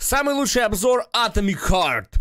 Самый лучший обзор Atomic Heart.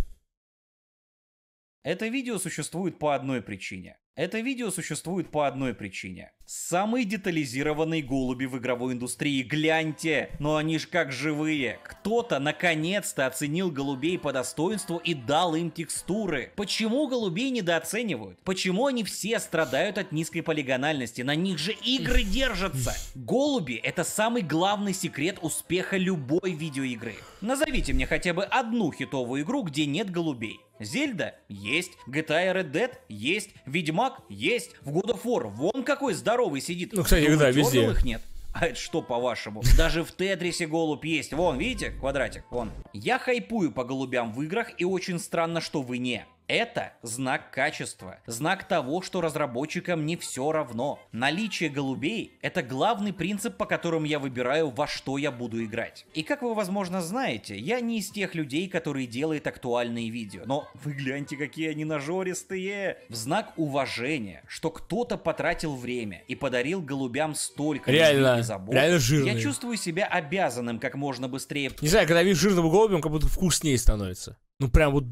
Это видео существует по одной причине. Это видео существует по одной причине. Самые детализированные голуби в игровой индустрии, гляньте! Но они же как живые. Кто-то наконец-то оценил голубей по достоинству и дал им текстуры. Почему голубей недооценивают? Почему они все страдают от низкой полигональности? На них же игры держатся! Голуби — это самый главный секрет успеха любой видеоигры. Назовите мне хотя бы одну хитовую игру, где нет голубей. Зельда? Есть. GTA Red Dead? Есть. Ведьмак? Есть. В God of War вон какой здоровый здоровый сидит. Ну, кстати, Думаете, да, везде. их нет. А это что, по-вашему? Даже в Тетрисе голубь есть. Вон, видите, квадратик, вон. Я хайпую по голубям в играх, и очень странно, что вы не. Это знак качества, знак того, что разработчикам не все равно. Наличие голубей — это главный принцип, по которому я выбираю, во что я буду играть. И как вы, возможно, знаете, я не из тех людей, которые делают актуальные видео. Но вы гляньте, какие они нажористые! В знак уважения, что кто-то потратил время и подарил голубям столько реально, забот, реально жирные. я чувствую себя обязанным как можно быстрее. Не знаю, когда вижу жирного голубя, он как будто вкуснее становится. Ну прям вот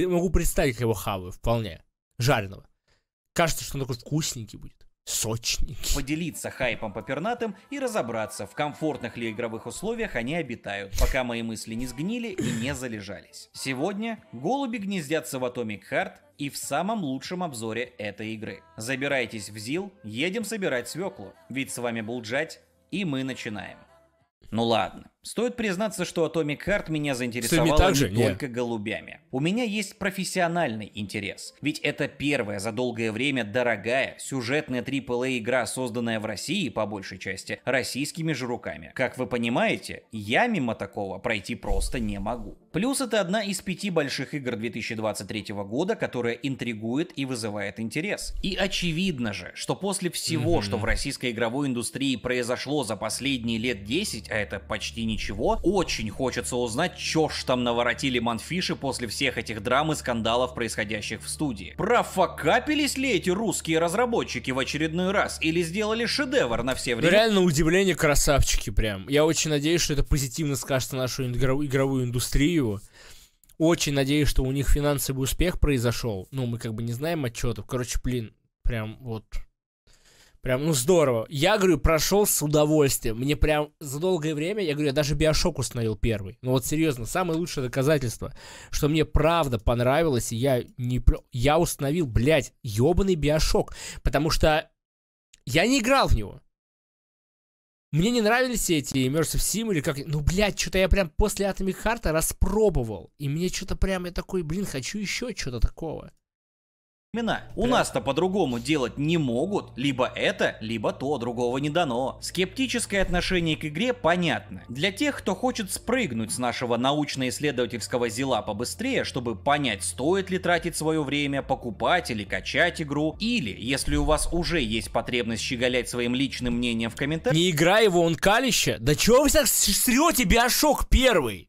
могу представить, как его хаваю вполне. Жареного. Кажется, что он такой вкусненький будет. Сочненький. Поделиться хайпом по пернатым и разобраться, в комфортных ли игровых условиях они обитают, пока мои мысли не сгнили и не залежались. Сегодня голуби гнездятся в Atomic Heart и в самом лучшем обзоре этой игры. Забирайтесь в ЗИЛ, едем собирать свеклу. Ведь с вами был Джать, и мы начинаем. Ну ладно, Стоит признаться, что Atomic Heart меня заинтересовала не только Нет. голубями. У меня есть профессиональный интерес. Ведь это первая за долгое время дорогая сюжетная AAA-игра, созданная в России, по большей части, российскими же руками. Как вы понимаете, я мимо такого пройти просто не могу. Плюс это одна из пяти больших игр 2023 года, которая интригует и вызывает интерес. И очевидно же, что после всего, mm-hmm. что в российской игровой индустрии произошло за последние лет 10, а это почти не ничего. Очень хочется узнать, чё ж там наворотили манфиши после всех этих драм и скандалов, происходящих в студии. Профокапились ли эти русские разработчики в очередной раз или сделали шедевр на все ну, время? реально удивление красавчики прям. Я очень надеюсь, что это позитивно скажется на нашу игровую, игровую индустрию. Очень надеюсь, что у них финансовый успех произошел. Ну, мы как бы не знаем отчетов. Короче, блин, прям вот Прям, ну здорово. Я, говорю, прошел с удовольствием. Мне прям за долгое время, я говорю, я даже биошок установил первый. Ну вот серьезно, самое лучшее доказательство, что мне правда понравилось, и я не... Я установил, блядь, ебаный биошок, потому что я не играл в него. Мне не нравились эти Immersive Sim или как... Ну, блядь, что-то я прям после Atomic Heart распробовал. И мне что-то прям... Я такой, блин, хочу еще что-то такого имена. Да. У нас-то по-другому делать не могут, либо это, либо то, другого не дано. Скептическое отношение к игре понятно. Для тех, кто хочет спрыгнуть с нашего научно-исследовательского зила побыстрее, чтобы понять, стоит ли тратить свое время, покупать или качать игру, или, если у вас уже есть потребность щеголять своим личным мнением в комментариях... Не играй его, он калище! Да чего вы так срете, биошок первый?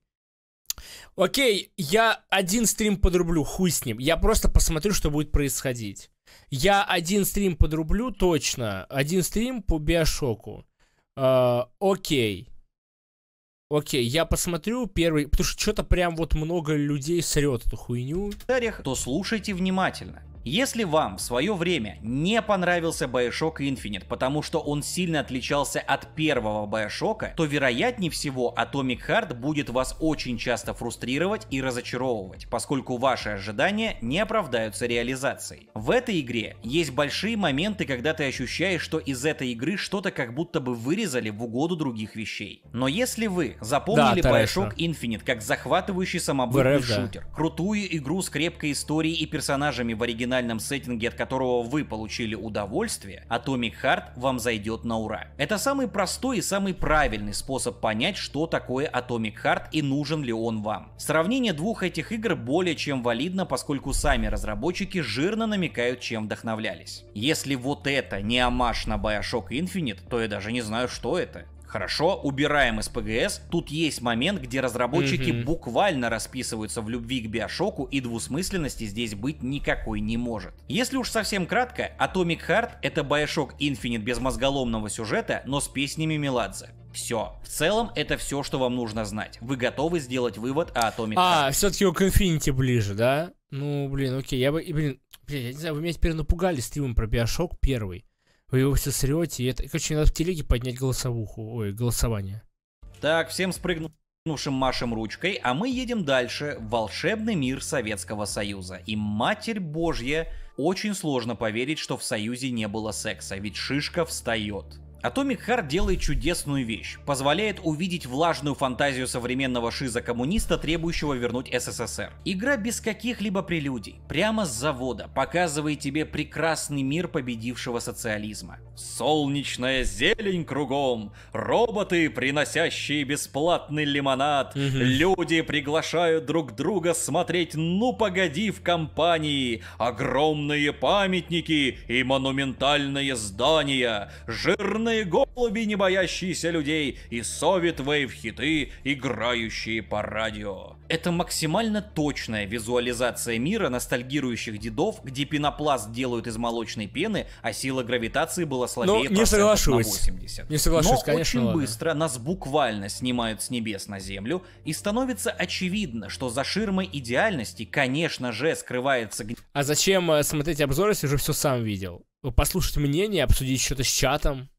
окей, я один стрим подрублю, хуй с ним. Я просто посмотрю, что будет происходить. Я один стрим подрублю точно. Один стрим по биошоку. Э, окей. Окей, я посмотрю первый, потому что что-то прям вот много людей срет эту хуйню. То слушайте внимательно. Если вам в свое время не понравился Bioshock Infinite, потому что он сильно отличался от первого Bioshock, то вероятнее всего Atomic Heart будет вас очень часто фрустрировать и разочаровывать, поскольку ваши ожидания не оправдаются реализацией. В этой игре есть большие моменты, когда ты ощущаешь, что из этой игры что-то как будто бы вырезали в угоду других вещей. Но если вы запомнили да, Bioshock Infinite как захватывающий самобытный РФ, шутер, да. крутую игру с крепкой историей и персонажами в оригинале, оригинальном сеттинге, от которого вы получили удовольствие, Atomic Heart вам зайдет на ура. Это самый простой и самый правильный способ понять, что такое Atomic Heart и нужен ли он вам. Сравнение двух этих игр более чем валидно, поскольку сами разработчики жирно намекают, чем вдохновлялись. Если вот это не амаш на Bioshock Infinite, то я даже не знаю, что это. Хорошо, убираем из ПГС. Тут есть момент, где разработчики mm-hmm. буквально расписываются в любви к биошоку, и двусмысленности здесь быть никакой не может. Если уж совсем кратко, Atomic Heart — это Bioshock Infinite без мозголомного сюжета, но с песнями Меладзе. Все. В целом, это все, что вам нужно знать. Вы готовы сделать вывод о Atomic а, Heart? А, все-таки к Infinity ближе, да? Ну, блин, окей, я бы... Блин, блин, я не знаю, вы меня теперь напугали стримом про Биошок первый вы его все срете. И это, короче, надо в телеге поднять голосовуху, ой, голосование. Так, всем спрыгнувшим машем ручкой, а мы едем дальше в волшебный мир Советского Союза. И Матерь Божья, очень сложно поверить, что в Союзе не было секса, ведь шишка встает. Atomic Heart делает чудесную вещь, позволяет увидеть влажную фантазию современного шиза-коммуниста, требующего вернуть СССР. Игра без каких-либо прелюдий, прямо с завода, показывает тебе прекрасный мир победившего социализма. Солнечная зелень кругом, роботы, приносящие бесплатный лимонад, угу. люди приглашают друг друга смотреть «Ну погоди» в компании, огромные памятники и монументальные здания, жирные черные голуби, не боящиеся людей, и совет вейв-хиты, играющие по радио. Это максимально точная визуализация мира ностальгирующих дедов, где пенопласт делают из молочной пены, а сила гравитации была слабее Но ну, не соглашусь. на 80. Не соглашусь, Но конечно, очень ладно. быстро нас буквально снимают с небес на землю, и становится очевидно, что за ширмой идеальности, конечно же, скрывается... А зачем э, смотреть обзоры, если уже все сам видел? Послушать мнение, обсудить что-то с чатом.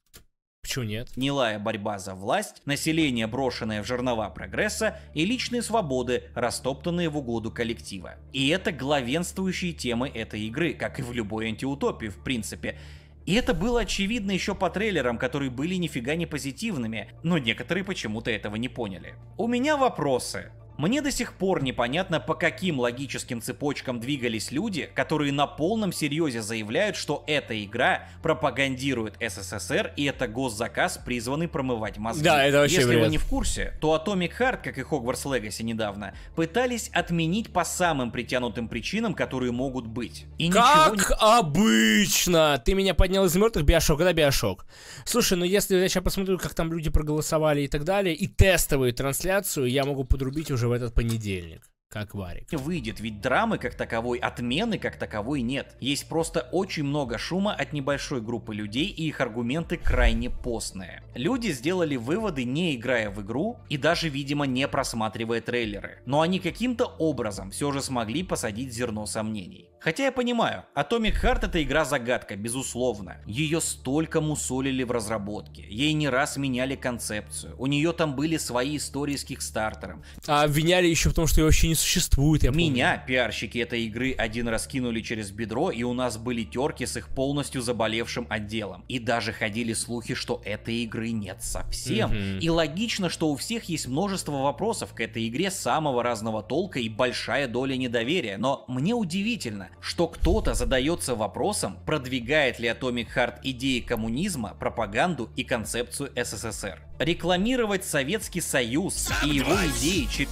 Почему нет? Нилая борьба за власть, население, брошенное в жернова прогресса, и личные свободы, растоптанные в угоду коллектива. И это главенствующие темы этой игры, как и в любой антиутопии, в принципе. И это было очевидно еще по трейлерам, которые были нифига не позитивными, но некоторые почему-то этого не поняли. У меня вопросы. Мне до сих пор непонятно, по каким логическим цепочкам двигались люди, которые на полном серьезе заявляют, что эта игра пропагандирует СССР и это госзаказ, призванный промывать мозги. Да, это вообще Если бред. вы не в курсе, то Atomic Heart, как и Hogwarts Legacy недавно, пытались отменить по самым притянутым причинам, которые могут быть. И как не... обычно! Ты меня поднял из мертвых, Биошок, это Биошок. Слушай, ну если я сейчас посмотрю, как там люди проголосовали и так далее, и тестовую трансляцию, я могу подрубить уже уже в этот понедельник как варик. Выйдет, ведь драмы как таковой, отмены как таковой нет. Есть просто очень много шума от небольшой группы людей, и их аргументы крайне постные. Люди сделали выводы, не играя в игру, и даже, видимо, не просматривая трейлеры. Но они каким-то образом все же смогли посадить зерно сомнений. Хотя я понимаю, Atomic Heart это игра-загадка, безусловно. Ее столько мусолили в разработке, ей не раз меняли концепцию, у нее там были свои истории с Кикстартером. А обвиняли еще в том, что ее вообще не существует, я помню. Меня пиарщики этой игры один раз кинули через бедро, и у нас были терки с их полностью заболевшим отделом. И даже ходили слухи, что этой игры нет совсем. mm И логично, что у всех есть множество вопросов к этой игре самого разного толка и большая доля недоверия, но мне удивительно, что кто-то задается вопросом, продвигает ли Atomic Heart идеи коммунизма, пропаганду и концепцию СССР. Рекламировать Советский Союз и его идеи через...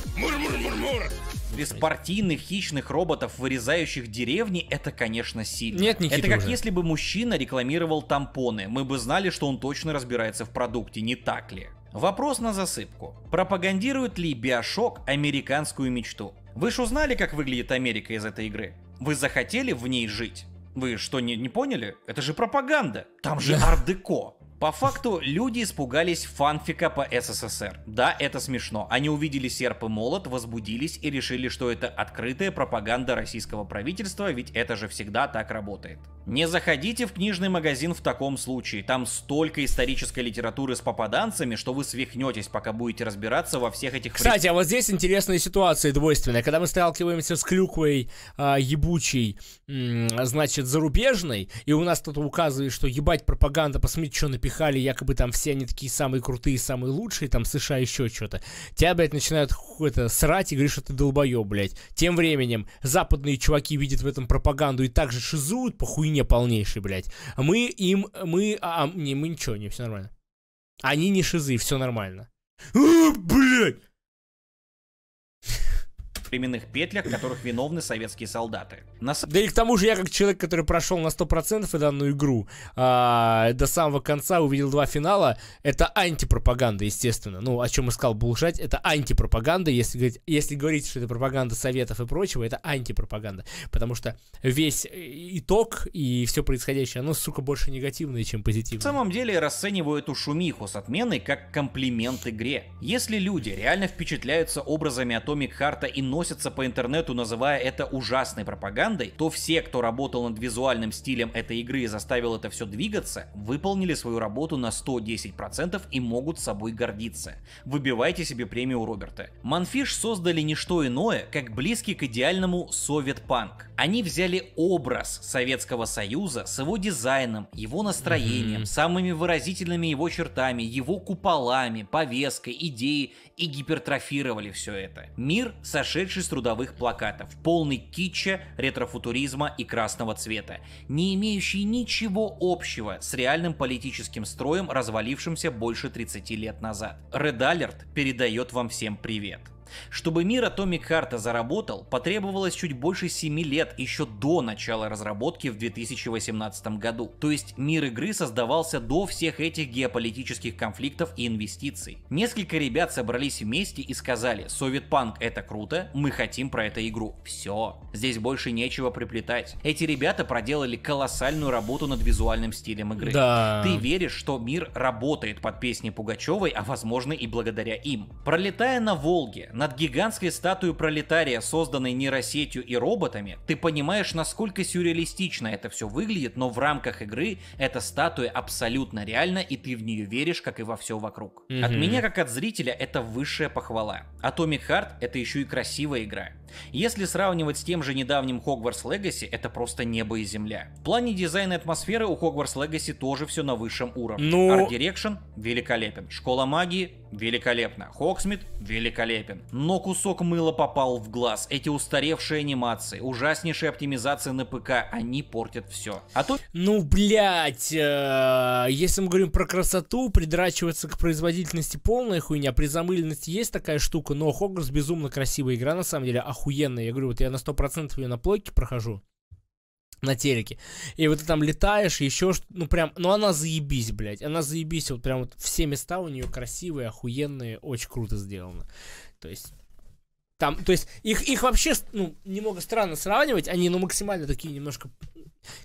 Беспартийных хищных роботов, вырезающих деревни, это, конечно, сильно. Нет, Никита Это как уже. если бы мужчина рекламировал тампоны. Мы бы знали, что он точно разбирается в продукте, не так ли? Вопрос на засыпку. Пропагандирует ли Биошок американскую мечту? Вы ж узнали, как выглядит Америка из этой игры? Вы захотели в ней жить? Вы что, не, не поняли? Это же пропаганда. Там же ардеко. По факту, люди испугались фанфика по СССР. Да, это смешно. Они увидели серп и молот, возбудились и решили, что это открытая пропаганда российского правительства, ведь это же всегда так работает. Не заходите в книжный магазин в таком случае, там столько исторической литературы с попаданцами, что вы свихнетесь, пока будете разбираться во всех этих... Кстати, а вот здесь интересная ситуация двойственная, когда мы сталкиваемся с клюквой э, ебучей, э, значит, зарубежной, и у нас кто-то указывает, что ебать пропаганда, посмотрите, что напихали, якобы там все они такие самые крутые, самые лучшие, там США еще что-то. Тебя, блядь, начинают какое-то срать и говоришь, что ты долбоеб, блядь. Тем временем западные чуваки видят в этом пропаганду и также шизуют похуй хуйня полнейшая, блядь. Мы им, мы, а, а не, мы ничего, не, все нормально. Они не шизы, все нормально. А, блядь! временных петлях, которых виновны советские солдаты. На... Да и к тому же я, как человек, который прошел на 100% данную игру, а, до самого конца увидел два финала, это антипропаганда, естественно. Ну, о чем искал Булшать, это антипропаганда. Если говорить, если говорить, что это пропаганда советов и прочего, это антипропаганда. Потому что весь э, итог и все происходящее, оно, сука, больше негативное, чем позитивное. На самом деле расцениваю эту шумиху с отменой как комплимент игре. Если люди реально впечатляются образами Атомик Харта и носят разносится по интернету, называя это ужасной пропагандой, то все, кто работал над визуальным стилем этой игры и заставил это все двигаться, выполнили свою работу на 110% и могут собой гордиться. Выбивайте себе премию Роберта. Манфиш создали не что иное, как близкий к идеальному совет-панк. Они взяли образ Советского Союза с его дизайном, его настроением, mm-hmm. самыми выразительными его чертами, его куполами, повесткой, идеей и гипертрофировали все это. Мир, сошедший сошедший с трудовых плакатов, полный китча, ретрофутуризма и красного цвета, не имеющий ничего общего с реальным политическим строем, развалившимся больше 30 лет назад. Red Alert передает вам всем привет. Чтобы мир Atomic Heart заработал, потребовалось чуть больше 7 лет еще до начала разработки в 2018 году. То есть мир игры создавался до всех этих геополитических конфликтов и инвестиций. Несколько ребят собрались вместе и сказали, Совет Панк это круто, мы хотим про эту игру. Все. Здесь больше нечего приплетать. Эти ребята проделали колоссальную работу над визуальным стилем игры. Да. Ты веришь, что мир работает под песни Пугачевой, а возможно и благодаря им. Пролетая на Волге, над гигантской статуей пролетария, созданной нейросетью и роботами, ты понимаешь, насколько сюрреалистично это все выглядит, но в рамках игры эта статуя абсолютно реальна, и ты в нее веришь, как и во все вокруг. mm От меня, как от зрителя, это высшая похвала. Atomic Heart — это еще и красивая игра. Если сравнивать с тем же недавним Hogwarts Legacy, это просто небо и земля. В плане дизайна и атмосферы у Hogwarts Legacy тоже все на высшем уровне. Ну... Art Direction великолепен, Школа магии великолепно, Хоксмит великолепен. Но кусок мыла попал в глаз. Эти устаревшие анимации, ужаснейшая оптимизация на ПК, они портят все. А то... Ну, блять, э, если мы говорим про красоту, придрачиваться к производительности полная хуйня, при замыленности есть такая штука, но Хогвартс безумно красивая игра на самом деле, а охуенная. Я говорю, вот я на 100% ее на плойке прохожу, на телеке. И вот ты там летаешь, еще что ну прям, ну она заебись, блядь, она заебись, вот прям вот все места у нее красивые, охуенные, очень круто сделано. То есть, там, то есть их, их вообще, ну, немного странно сравнивать, они, ну, максимально такие немножко,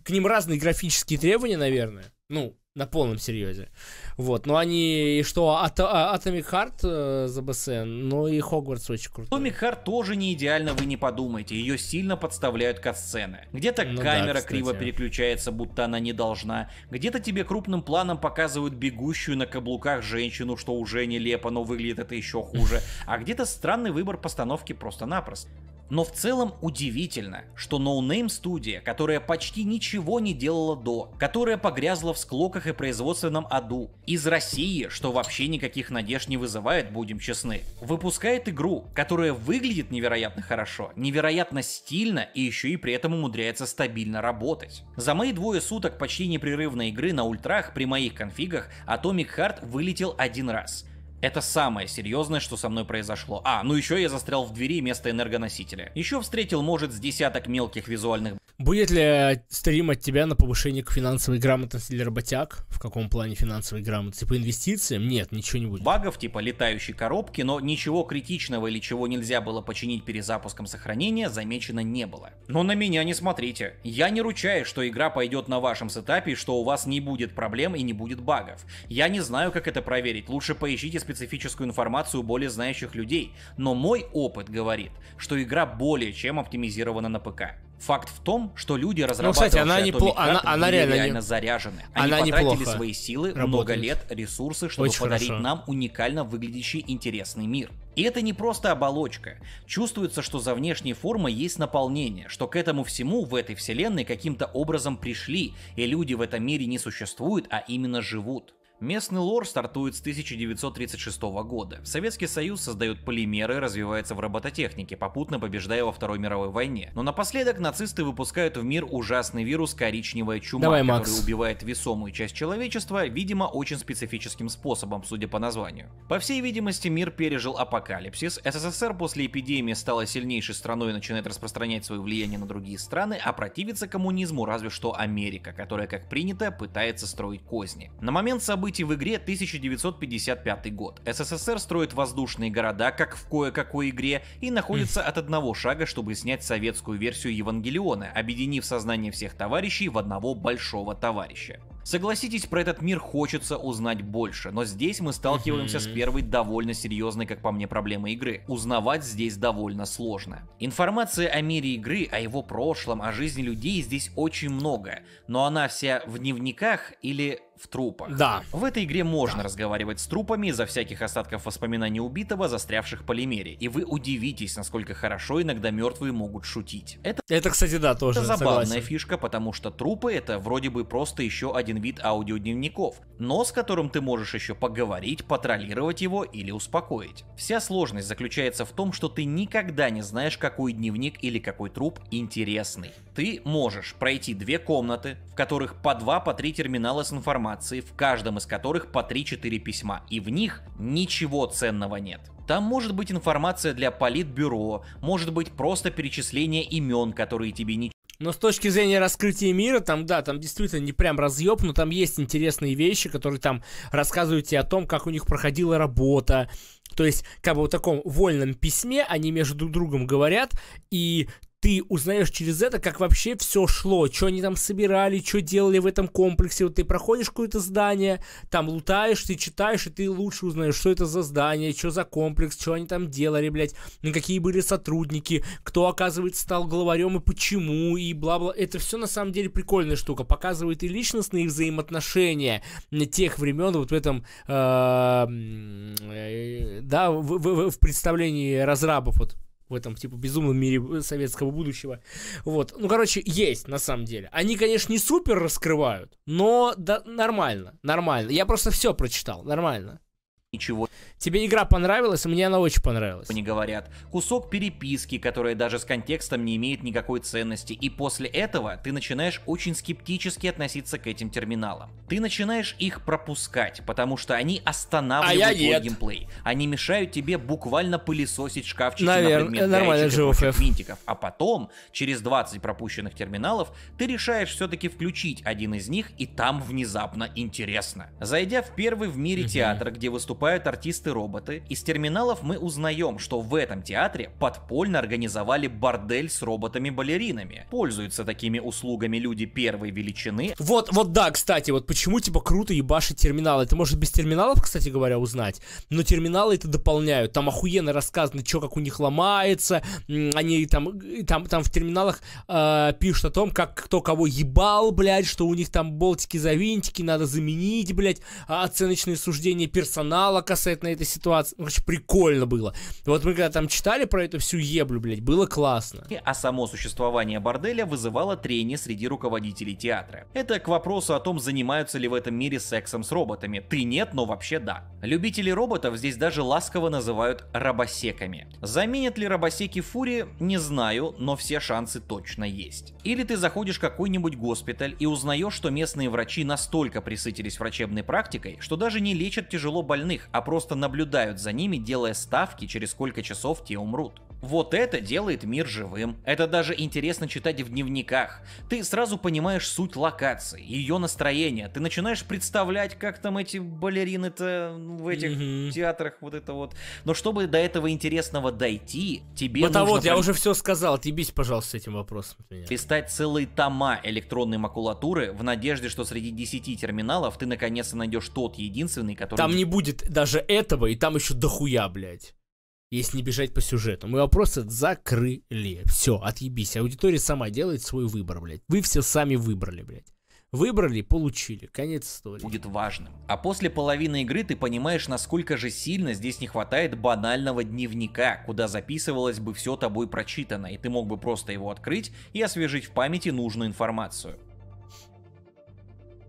к ним разные графические требования, наверное. Ну, на полном серьезе. Вот, но они, и что, At а, Atomic Heart э, за БСН, ну и Хогвартс очень круто. Atomic Heart тоже не идеально, вы не подумайте, ее сильно подставляют сцены. Где-то ну камера да, криво переключается, будто она не должна. Где-то тебе крупным планом показывают бегущую на каблуках женщину, что уже нелепо, но выглядит это еще хуже. А где-то странный выбор постановки просто-напросто. Но в целом удивительно, что No Name студия, которая почти ничего не делала до, которая погрязла в склоках и производственном аду, из России, что вообще никаких надежд не вызывает, будем честны, выпускает игру, которая выглядит невероятно хорошо, невероятно стильно и еще и при этом умудряется стабильно работать. За мои двое суток почти непрерывной игры на ультрах при моих конфигах Atomic Heart вылетел один раз – это самое серьезное, что со мной произошло. А, ну еще я застрял в двери вместо энергоносителя. Еще встретил, может, с десяток мелких визуальных... Будет ли э, стрим от тебя на повышение к финансовой грамотности для работяг? В каком плане финансовой грамотности? По инвестициям? Нет, ничего не будет. Багов типа летающей коробки, но ничего критичного или чего нельзя было починить перезапуском сохранения замечено не было. Но на меня не смотрите. Я не ручаюсь, что игра пойдет на вашем сетапе, что у вас не будет проблем и не будет багов. Я не знаю, как это проверить. Лучше поищите специфическую информацию у более знающих людей, но мой опыт говорит, что игра более чем оптимизирована на ПК. Факт в том, что люди, разрабатывающие ну, кстати, она не пло... она, она реально, реально не... заряжены. Они она потратили свои силы, работает. много лет, ресурсы, чтобы Очень подарить хорошо. нам уникально выглядящий интересный мир. И это не просто оболочка. Чувствуется, что за внешней формой есть наполнение, что к этому всему в этой вселенной каким-то образом пришли, и люди в этом мире не существуют, а именно живут. Местный лор стартует с 1936 года. Советский Союз создает полимеры и развивается в робототехнике, попутно побеждая во Второй мировой войне. Но напоследок нацисты выпускают в мир ужасный вирус коричневая чума, Давай, который Макс. убивает весомую часть человечества, видимо, очень специфическим способом, судя по названию. По всей видимости, мир пережил апокалипсис, СССР после эпидемии стала сильнейшей страной и начинает распространять свое влияние на другие страны, а противится коммунизму разве что Америка, которая, как принято, пытается строить козни. На момент событий событий в игре 1955 год. СССР строит воздушные города, как в кое-какой игре, и находится от одного шага, чтобы снять советскую версию Евангелиона, объединив сознание всех товарищей в одного большого товарища. Согласитесь, про этот мир хочется узнать больше, но здесь мы сталкиваемся с первой довольно серьезной, как по мне, проблемой игры. Узнавать здесь довольно сложно. Информация о мире игры, о его прошлом, о жизни людей здесь очень много, но она вся в дневниках или в трупах. Да. В этой игре можно да. разговаривать с трупами из-за всяких остатков воспоминаний убитого, застрявших в полимере. И вы удивитесь, насколько хорошо иногда мертвые могут шутить. Это, это кстати, да, тоже. Это забавная согласен. фишка, потому что трупы это вроде бы просто еще один вид аудиодневников, но с которым ты можешь еще поговорить, патролировать его или успокоить. Вся сложность заключается в том, что ты никогда не знаешь, какой дневник или какой труп интересный. Ты можешь пройти две комнаты, в которых по два, по три терминала с информацией информации, в каждом из которых по 3-4 письма, и в них ничего ценного нет. Там может быть информация для политбюро, может быть просто перечисление имен, которые тебе не но с точки зрения раскрытия мира, там, да, там действительно не прям разъеб, но там есть интересные вещи, которые там рассказывают тебе о том, как у них проходила работа. То есть, как бы в таком вольном письме они между другом говорят, и ты узнаешь через это, как вообще все шло, что они там собирали, что делали в этом комплексе. Вот ты проходишь какое-то здание, там лутаешь, ты читаешь, и ты лучше узнаешь, что это за здание, что за комплекс, что они там делали, блядь, ну, какие были сотрудники, кто, оказывается, стал главарем и почему, и бла-бла. Это все на самом деле прикольная штука. Показывает и личностные взаимоотношения тех времен вот в этом, э, э, да, в, в, в представлении разрабов вот в этом, типа, безумном мире э, советского будущего. Вот. Ну, короче, есть, на самом деле. Они, конечно, не супер раскрывают, но да, нормально, нормально. Я просто все прочитал, нормально ничего. Тебе игра понравилась, мне она очень понравилась. Не говорят. Кусок переписки, которая даже с контекстом не имеет никакой ценности. И после этого ты начинаешь очень скептически относиться к этим терминалам. Ты начинаешь их пропускать, потому что они останавливают а твой геймплей. Они мешают тебе буквально пылесосить шкафчики Наверное, на предмет прочих винтиков. А потом, через 20 пропущенных терминалов, ты решаешь все-таки включить один из них, и там внезапно интересно. Зайдя в первый в мире театр, где выступает выступают артисты-роботы. Из терминалов мы узнаем, что в этом театре подпольно организовали бордель с роботами-балеринами. Пользуются такими услугами люди первой величины. Вот, вот да, кстати, вот почему типа круто ебашить терминалы. Это может без терминалов, кстати говоря, узнать, но терминалы это дополняют. Там охуенно рассказано, что как у них ломается. Они там, э, там, там в терминалах э, пишут о том, как кто кого ебал, блядь, что у них там болтики завинтики надо заменить, блядь, а, оценочные суждения персонала журнала кассетной этой ситуации. короче, прикольно было. Вот мы когда там читали про эту всю еблю, блядь, было классно. А само существование борделя вызывало трение среди руководителей театра. Это к вопросу о том, занимаются ли в этом мире сексом с роботами. Ты нет, но вообще да. Любители роботов здесь даже ласково называют робосеками. Заменят ли робосеки фури, не знаю, но все шансы точно есть. Или ты заходишь в какой-нибудь госпиталь и узнаешь, что местные врачи настолько присытились врачебной практикой, что даже не лечат тяжело больных, больных, а просто наблюдают за ними, делая ставки, через сколько часов те умрут. Вот это делает мир живым. Это даже интересно читать в дневниках. Ты сразу понимаешь суть локации, ее настроение. Ты начинаешь представлять, как там эти балерины-то в этих mm театрах, вот это вот. Но чтобы до этого интересного дойти, тебе Потому нужно... вот, я уже все сказал, отъебись, пожалуйста, с этим вопросом Писать меня. целые тома электронной макулатуры в надежде, что среди 10 терминалов ты наконец-то найдешь тот единственный, который... Там не будет даже этого, и там еще дохуя, блядь если не бежать по сюжету. Мы вопросы закрыли. Все, отъебись. Аудитория сама делает свой выбор, блядь. Вы все сами выбрали, блядь. Выбрали, получили. Конец истории. Будет важным. А после половины игры ты понимаешь, насколько же сильно здесь не хватает банального дневника, куда записывалось бы все тобой прочитано, и ты мог бы просто его открыть и освежить в памяти нужную информацию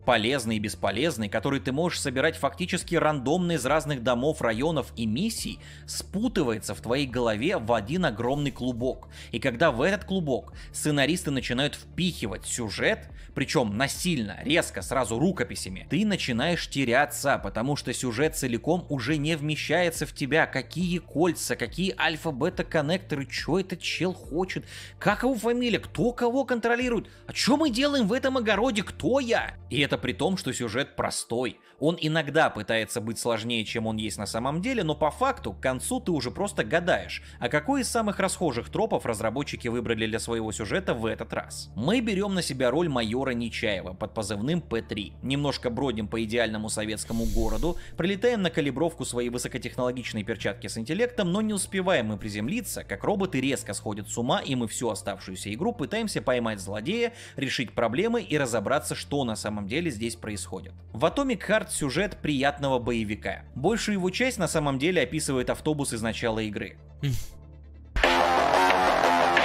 полезный и бесполезный, который ты можешь собирать фактически рандомно из разных домов, районов и миссий, спутывается в твоей голове в один огромный клубок. И когда в этот клубок сценаристы начинают впихивать сюжет, причем насильно, резко, сразу рукописями, ты начинаешь теряться, потому что сюжет целиком уже не вмещается в тебя. Какие кольца, какие альфа-бета-коннекторы, что этот чел хочет, как его фамилия, кто кого контролирует, а что мы делаем в этом огороде, кто я? И это при том, что сюжет простой. Он иногда пытается быть сложнее, чем он есть на самом деле, но по факту к концу ты уже просто гадаешь, а какой из самых расхожих тропов разработчики выбрали для своего сюжета в этот раз. Мы берем на себя роль майора Нечаева под позывным П-3, немножко бродим по идеальному советскому городу, прилетаем на калибровку своей высокотехнологичной перчатки с интеллектом, но не успеваем мы приземлиться, как роботы резко сходят с ума и мы всю оставшуюся игру пытаемся поймать злодея, решить проблемы и разобраться, что на самом деле здесь происходит. В Atomic Heart содержат сюжет приятного боевика. Большую его часть на самом деле описывает автобус из начала игры.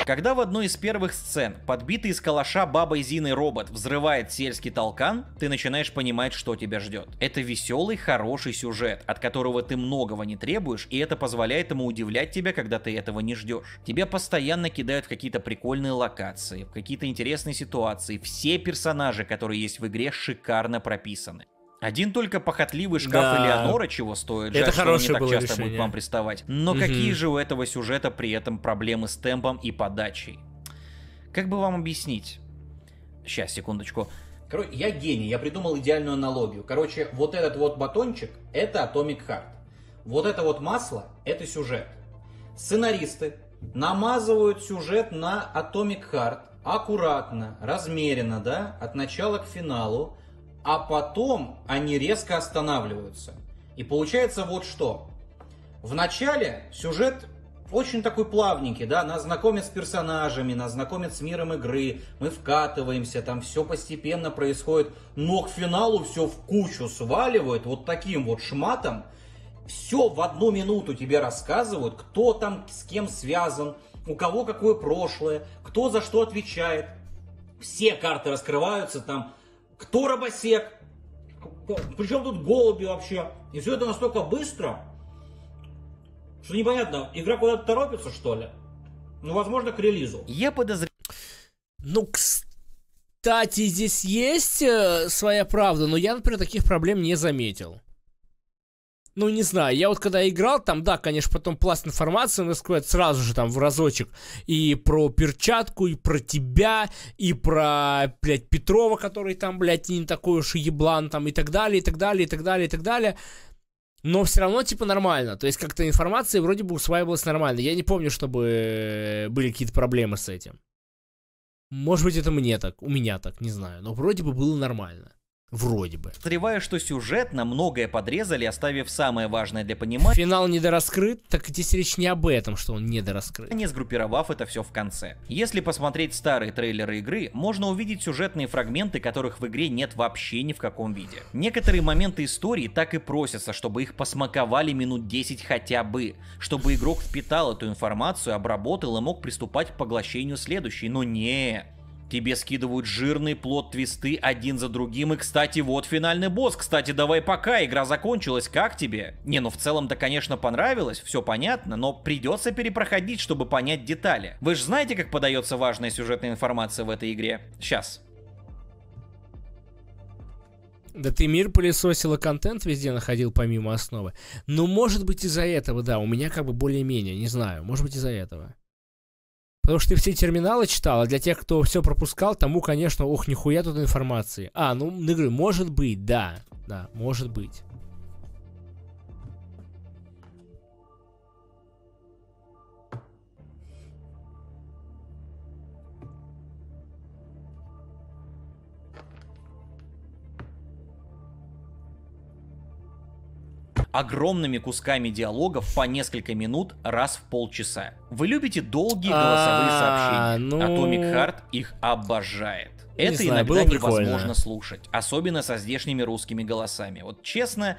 Когда в одной из первых сцен подбитый из калаша бабой Зины робот взрывает сельский толкан, ты начинаешь понимать, что тебя ждет. Это веселый, хороший сюжет, от которого ты многого не требуешь, и это позволяет ему удивлять тебя, когда ты этого не ждешь. Тебя постоянно кидают в какие-то прикольные локации, в какие-то интересные ситуации. Все персонажи, которые есть в игре, шикарно прописаны. Один только похотливый шкаф да. Элеонора чего стоит. Это Жаль, хорошее он не так часто решение. будет вам приставать. Но угу. какие же у этого сюжета при этом проблемы с темпом и подачей? Как бы вам объяснить? Сейчас, секундочку. Короче, я гений, я придумал идеальную аналогию. Короче, вот этот вот батончик – это Atomic Heart. Вот это вот масло – это сюжет. Сценаристы намазывают сюжет на Atomic Heart аккуратно, размеренно, да, от начала к финалу, а потом они резко останавливаются. И получается вот что. В начале сюжет очень такой плавненький, да, нас знакомят с персонажами, нас знакомят с миром игры, мы вкатываемся, там все постепенно происходит, но к финалу все в кучу сваливают вот таким вот шматом, все в одну минуту тебе рассказывают, кто там с кем связан, у кого какое прошлое, кто за что отвечает. Все карты раскрываются, там кто робосек, причем тут голуби вообще. И все это настолько быстро, что непонятно, игра куда-то торопится, что ли? Ну, возможно, к релизу. Я подозреваю... Ну, кстати, здесь есть э, своя правда, но я, например, таких проблем не заметил ну, не знаю, я вот когда играл, там, да, конечно, потом пласт информации раскроет сразу же там в разочек. И про перчатку, и про тебя, и про, блядь, Петрова, который там, блядь, не такой уж и еблан, там, и так далее, и так далее, и так далее, и так далее. Но все равно, типа, нормально. То есть, как-то информация вроде бы усваивалась нормально. Я не помню, чтобы э, были какие-то проблемы с этим. Может быть, это мне так, у меня так, не знаю. Но вроде бы было нормально. Вроде бы. Подозреваю, что сюжетно многое подрезали, оставив самое важное для понимания. Финал недораскрыт, так здесь речь не об этом, что он недораскрыт. Не сгруппировав это все в конце. Если посмотреть старые трейлеры игры, можно увидеть сюжетные фрагменты, которых в игре нет вообще ни в каком виде. Некоторые моменты истории так и просятся, чтобы их посмаковали минут 10 хотя бы, чтобы игрок впитал эту информацию, обработал и мог приступать к поглощению следующей, но не. Тебе скидывают жирный плод-твисты один за другим. И, кстати, вот финальный босс. Кстати, давай пока, игра закончилась. Как тебе? Не, ну в целом-то, конечно, понравилось, все понятно, но придется перепроходить, чтобы понять детали. Вы же знаете, как подается важная сюжетная информация в этой игре? Сейчас. Да ты мир пылесосила, контент везде находил помимо основы. Ну, может быть из-за этого, да, у меня как бы более-менее, не знаю, может быть из-за этого. Потому что ты все терминалы читал, а для тех, кто все пропускал, тому, конечно, ох, нихуя тут информации. А, ну, игры, ну, может быть, да. Да, может быть. огромными кусками диалогов по несколько минут раз в полчаса. Вы любите долгие а, голосовые сообщения? Ну... Atomic Heart их обожает. Это иногда невозможно слушать, особенно со здешними русскими голосами. Вот честно,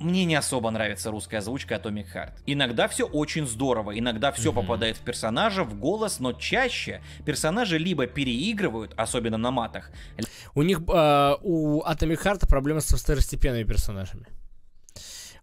мне не особо нравится русская озвучка Atomic Heart. Иногда все очень здорово, иногда все mm-hmm. попадает в персонажа, в голос, но чаще персонажи либо переигрывают, особенно на матах. У них э, у Atomic Heart проблемы со второстепенными персонажами.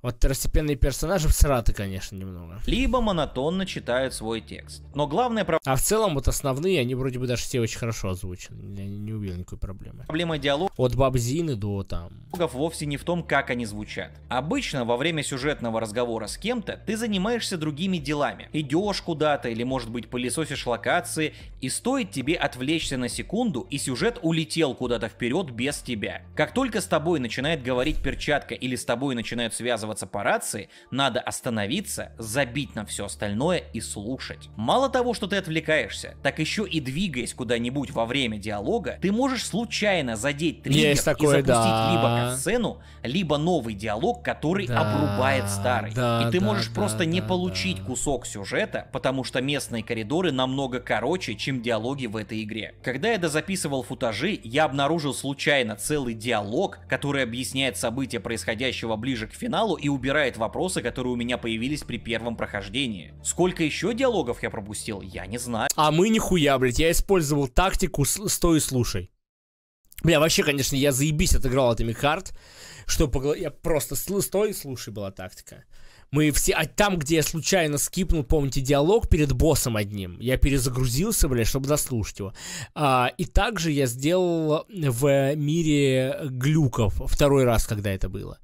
Вот второстепенные персонажи в всраты, конечно, немного. Либо монотонно читают свой текст. Но главное... А в целом вот основные, они вроде бы даже все очень хорошо озвучены. Я не увидел никакой проблемы. Проблема диалога... От Бабзины до там... ...вовсе не в том, как они звучат. Обычно во время сюжетного разговора с кем-то ты занимаешься другими делами. Идешь куда-то или, может быть, пылесосишь локации, и стоит тебе отвлечься на секунду, и сюжет улетел куда-то вперед без тебя. Как только с тобой начинает говорить перчатка или с тобой начинают связываться высказываться по рации, надо остановиться, забить на все остальное и слушать. Мало того, что ты отвлекаешься, так еще и двигаясь куда-нибудь во время диалога, ты можешь случайно задеть триггер Есть такое, и запустить да. либо сцену либо новый диалог, который да, обрубает старый. Да, и ты да, можешь да, просто да, не получить да. кусок сюжета, потому что местные коридоры намного короче, чем диалоги в этой игре. Когда я дозаписывал футажи, я обнаружил случайно целый диалог, который объясняет события происходящего ближе к финалу, и убирает вопросы, которые у меня появились при первом прохождении. Сколько еще диалогов я пропустил, я не знаю. А мы нихуя, блядь, я использовал тактику «стой и слушай». Бля, вообще, конечно, я заебись отыграл этими карт, что погла... я просто «стой и слушай» была тактика. Мы все... А там, где я случайно скипнул, помните, диалог перед боссом одним, я перезагрузился, блядь, чтобы дослушать его. А, и также я сделал в мире глюков второй раз, когда это было.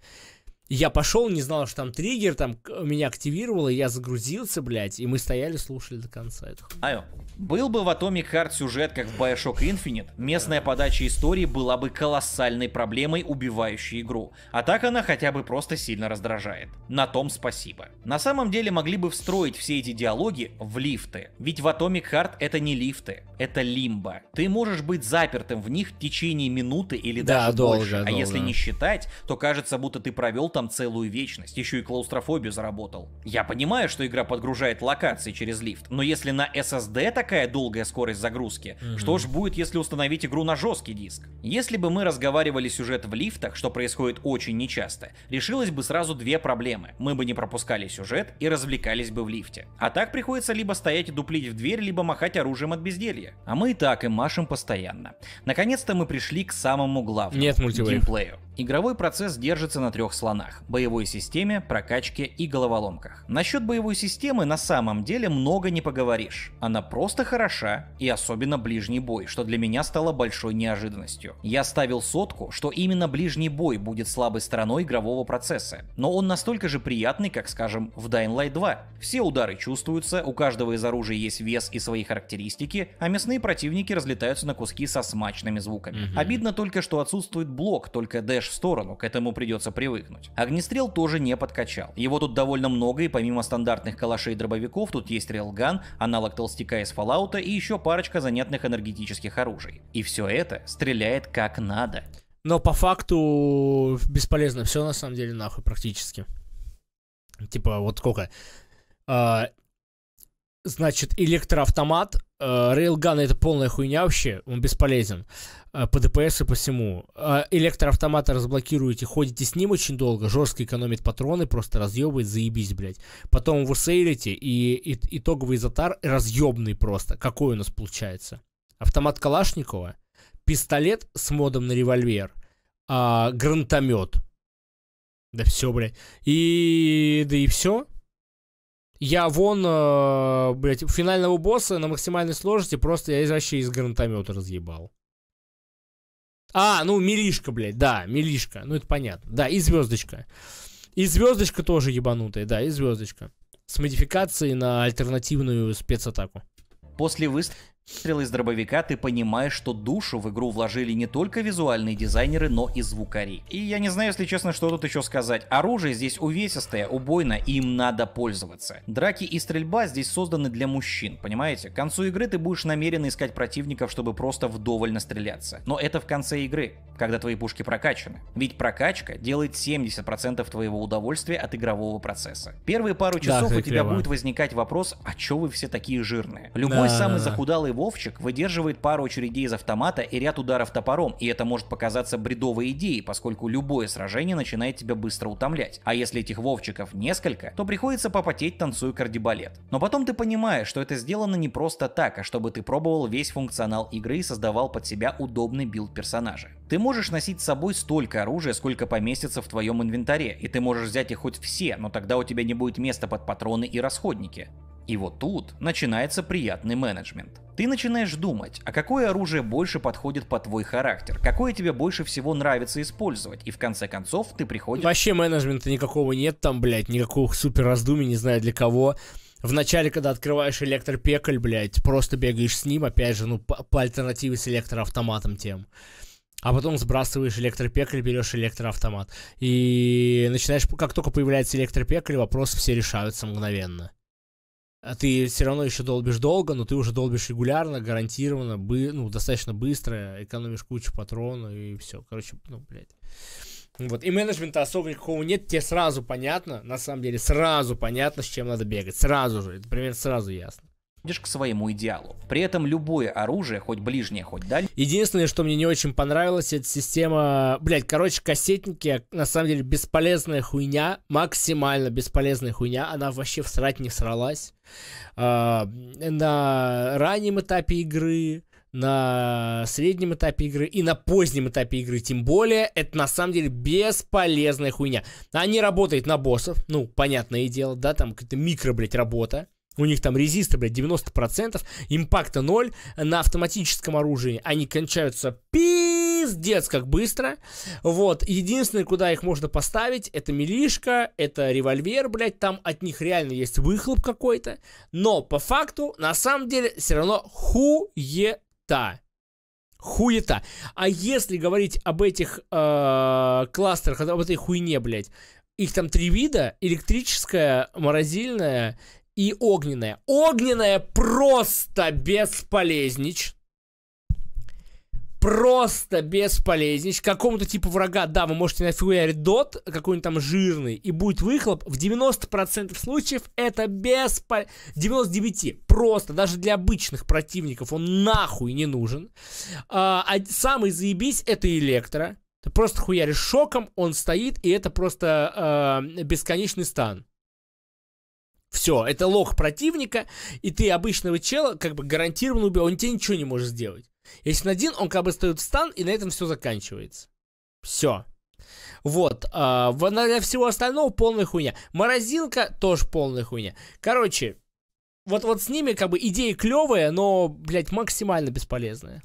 Я пошел, не знал, что там триггер, там меня активировало, я загрузился, блядь, и мы стояли, слушали до конца этого. Айо, был бы в Atomic Heart сюжет, как в Bioshock Infinite, местная подача истории была бы колоссальной проблемой, убивающей игру. А так она хотя бы просто сильно раздражает. На том спасибо. На самом деле могли бы встроить все эти диалоги в лифты. Ведь в Atomic Heart это не лифты, это лимба. Ты можешь быть запертым в них в течение минуты или да, даже долго, больше. Долго. А если не считать, то кажется, будто ты провел там целую вечность, еще и клаустрофобию заработал. Я понимаю, что игра подгружает локации через лифт, но если на SSD такая долгая скорость загрузки, mm-hmm. что ж будет, если установить игру на жесткий диск? Если бы мы разговаривали сюжет в лифтах, что происходит очень нечасто, решилось бы сразу две проблемы. Мы бы не пропускали сюжет и развлекались бы в лифте. А так приходится либо стоять и дуплить в дверь, либо махать оружием от безделья. А мы и так и машем постоянно. Наконец-то мы пришли к самому главному. Нет мультивейв. Геймплею. Игровой процесс держится на трех слонах скиллах, боевой системе, прокачке и головоломках. Насчет боевой системы на самом деле много не поговоришь. Она просто хороша, и особенно ближний бой, что для меня стало большой неожиданностью. Я ставил сотку, что именно ближний бой будет слабой стороной игрового процесса, но он настолько же приятный, как, скажем, в Dying Light 2. Все удары чувствуются, у каждого из оружия есть вес и свои характеристики, а мясные противники разлетаются на куски со смачными звуками. Угу. Обидно только, что отсутствует блок, только дэш в сторону, к этому придется привыкнуть. Огнестрел тоже не подкачал. Его тут довольно много, и помимо стандартных калашей и дробовиков, тут есть релган, аналог толстяка из Fallout и еще парочка занятных энергетических оружий. И все это стреляет как надо. Но по факту бесполезно все на самом деле нахуй практически. Типа вот сколько? А, Значит, электроавтомат. Э, рейлган это полная хуйня вообще, он бесполезен. Э, по ДПС и по всему. Э, Электроавтоматы разблокируете, ходите с ним очень долго, жестко экономит патроны, просто разъебывает, заебись, блядь. Потом вы сейлите, и, итоговый затар разъебный просто. Какой у нас получается? Автомат Калашникова, пистолет с модом на револьвер, а, грантомет. Да все, блядь. И да и все. Я вон, э, блядь, финального босса на максимальной сложности просто я вообще из гранатомета разъебал. А, ну, милишка, блядь, да, милишка. Ну, это понятно. Да, и звездочка. И звездочка тоже ебанутая, да, и звездочка. С модификацией на альтернативную спецатаку. После выстрела. Стрелы из дробовика ты понимаешь, что душу в игру вложили не только визуальные дизайнеры, но и звукари. И я не знаю, если честно, что тут еще сказать. Оружие здесь увесистое, убойно, и им надо пользоваться. Драки и стрельба здесь созданы для мужчин, понимаете? К концу игры ты будешь намеренно искать противников, чтобы просто вдоволь настреляться. Но это в конце игры, когда твои пушки прокачаны. Ведь прокачка делает 70% твоего удовольствия от игрового процесса. Первые пару часов да, у тебя будет возникать вопрос, а чё вы все такие жирные? Любой да, самый да, захудалый Вовчик выдерживает пару очередей из автомата и ряд ударов топором, и это может показаться бредовой идеей, поскольку любое сражение начинает тебя быстро утомлять. А если этих Вовчиков несколько, то приходится попотеть, танцуя кардибалет. Но потом ты понимаешь, что это сделано не просто так, а чтобы ты пробовал весь функционал игры и создавал под себя удобный билд персонажа. Ты можешь носить с собой столько оружия, сколько поместится в твоем инвентаре, и ты можешь взять их хоть все, но тогда у тебя не будет места под патроны и расходники. И вот тут начинается приятный менеджмент. Ты начинаешь думать, а какое оружие больше подходит по твой характер, какое тебе больше всего нравится использовать, и в конце концов ты приходишь... Вообще менеджмента никакого нет там, блядь, никакого супер раздумий, не знаю для кого. Вначале, когда открываешь электропекаль, блядь, просто бегаешь с ним, опять же, ну, по, по альтернативе с электроавтоматом тем. А потом сбрасываешь электропекарь, берешь электроавтомат. И начинаешь, как только появляется электропекарь, вопросы все решаются мгновенно. А ты все равно еще долбишь долго, но ты уже долбишь регулярно, гарантированно, бы, ну, достаточно быстро, экономишь кучу патронов и все. Короче, ну, блядь. Вот. И менеджмента особо никакого нет, тебе сразу понятно, на самом деле, сразу понятно, с чем надо бегать. Сразу же, это примерно сразу ясно идешь к своему идеалу. При этом любое оружие, хоть ближнее, хоть дальнее. Единственное, что мне не очень понравилось, это система... Блять, короче, кассетники, на самом деле, бесполезная хуйня, максимально бесполезная хуйня, она вообще всрать не сралась. А, на раннем этапе игры, на среднем этапе игры и на позднем этапе игры. Тем более, это на самом деле бесполезная хуйня. Она не работает на боссов, ну, понятное дело, да, там какая-то микро, блять, работа. У них там резисты, блядь, 90%, импакта 0 на автоматическом оружии. Они кончаются пиздец как быстро. Вот, единственное, куда их можно поставить, это милишка, это револьвер, блядь, там от них реально есть выхлоп какой-то. Но по факту, на самом деле, все равно хуета. Хуета. А если говорить об этих э, кластерах, об этой хуйне, блядь, их там три вида, электрическая, морозильная и огненная. Огненная просто бесполезнич. Просто бесполезнич. Какому-то типу врага, да, вы можете нафигарить дот, какой-нибудь там жирный, и будет выхлоп. В 90% случаев это бесполезно. 99. Просто, даже для обычных противников он нахуй не нужен. А, а самый заебись это электро. Ты просто хуяришь шоком, он стоит, и это просто э, бесконечный стан. Все, это лох противника, и ты обычного чела как бы гарантированно убил, он тебе ничего не может сделать. Если на один, он как бы стоит в стан, и на этом все заканчивается. Все. Вот. А, для всего остального полная хуйня. Морозилка тоже полная хуйня. Короче, вот, вот с ними как бы идея клевая, но, блядь, максимально бесполезная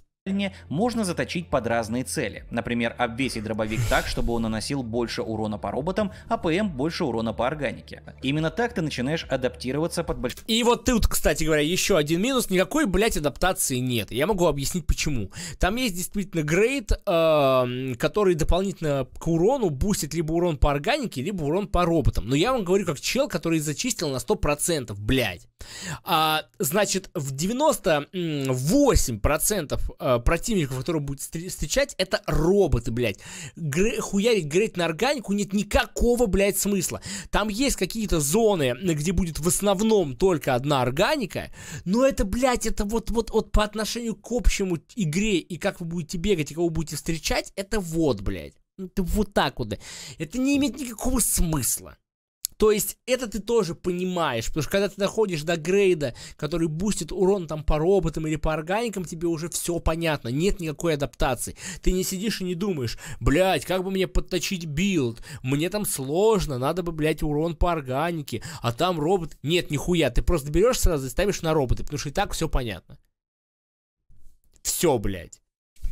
можно заточить под разные цели. Например, обвесить дробовик так, чтобы он наносил больше урона по роботам, а ПМ больше урона по органике. Именно так ты начинаешь адаптироваться под большой... И вот тут, кстати говоря, еще один минус. Никакой, блядь, адаптации нет. Я могу объяснить почему. Там есть действительно грейд, э, который дополнительно к урону бустит либо урон по органике, либо урон по роботам. Но я вам говорю как чел, который зачистил на 100%, блядь. А, значит, в 98% э, э, противников, которого будет встречать, это роботы, блядь. Грэ хуярить грейд на органику нет никакого, блядь, смысла. Там есть какие-то зоны, где будет в основном только одна органика, но это, блядь, это вот, вот, вот по отношению к общему игре и как вы будете бегать и кого будете встречать, это вот, блядь. Это вот так вот. Да. Это не имеет никакого смысла. То есть это ты тоже понимаешь, потому что когда ты находишь до грейда, который бустит урон там по роботам или по органикам, тебе уже все понятно, нет никакой адаптации. Ты не сидишь и не думаешь, блядь, как бы мне подточить билд, мне там сложно, надо бы, блядь, урон по органике, а там робот... Нет, нихуя, ты просто берешь сразу и ставишь на роботы, потому что и так все понятно. Все, блядь.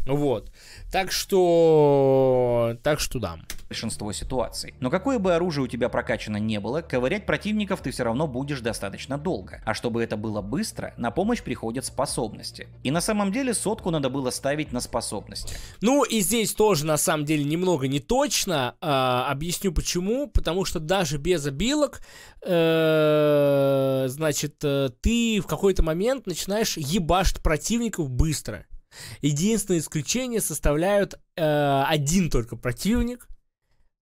Вот. Так что... Так что да. Большинство ситуаций. Но какое бы оружие у тебя прокачано не было, ковырять противников ты все равно будешь достаточно долго. А чтобы это было быстро, на помощь приходят способности. И на самом деле сотку надо было ставить на способности. Ну и здесь тоже на самом деле немного не точно. Э, объясню почему. Потому что даже без обилок, э, значит, э, ты в какой-то момент начинаешь ебашить противников быстро. Единственное исключение составляют э, один только противник.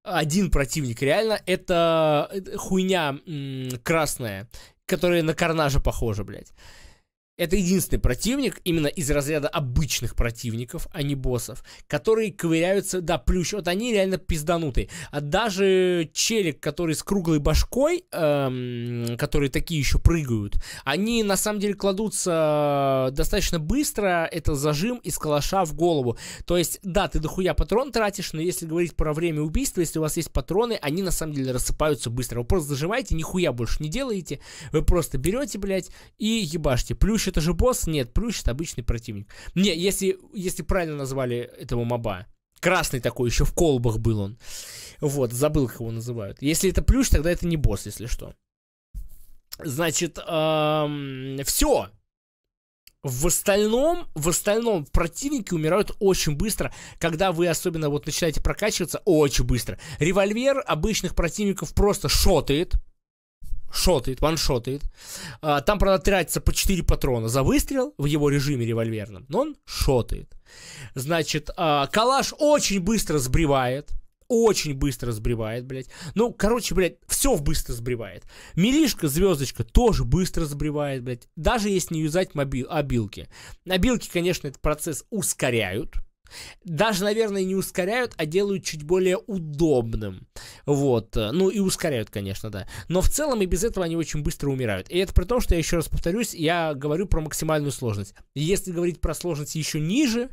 Один противник, реально, это э, хуйня м- красная, которая на карнажа похожа, блядь. Это единственный противник, именно из разряда обычных противников, а не боссов, которые ковыряются, да, плющ, вот они реально пизданутые. А даже челик, который с круглой башкой, эм, которые такие еще прыгают, они на самом деле кладутся э, достаточно быстро, это зажим из калаша в голову. То есть, да, ты дохуя патрон тратишь, но если говорить про время убийства, если у вас есть патроны, они на самом деле рассыпаются быстро. Вы просто зажимаете, нихуя больше не делаете, вы просто берете, блядь, и ебашьте Плющ Плющ это же босс? Нет, Плющ это обычный противник. Не, если, если правильно назвали этого моба. Красный такой, еще в колбах был он. Вот, забыл, как его называют. Если это Плющ, тогда это не босс, если что. Значит, эм, все. В остальном, в остальном противники умирают очень быстро, когда вы особенно вот начинаете прокачиваться, очень быстро. Револьвер обычных противников просто шотает, шотает, ваншотает. А, там, правда, тратится по 4 патрона за выстрел в его режиме револьверном, но он шотает. Значит, а, калаш очень быстро сбривает. Очень быстро сбривает, блядь. Ну, короче, блядь, все быстро сбривает. Милишка, звездочка, тоже быстро сбривает, блядь. Даже если не юзать мобил, обилки. Обилки, конечно, этот процесс ускоряют даже, наверное, не ускоряют, а делают чуть более удобным. Вот. Э, ну и ускоряют, конечно, да. Но в целом и без этого они очень быстро умирают. И это при том, что я еще раз повторюсь, я говорю про максимальную сложность. Если говорить про сложность еще ниже,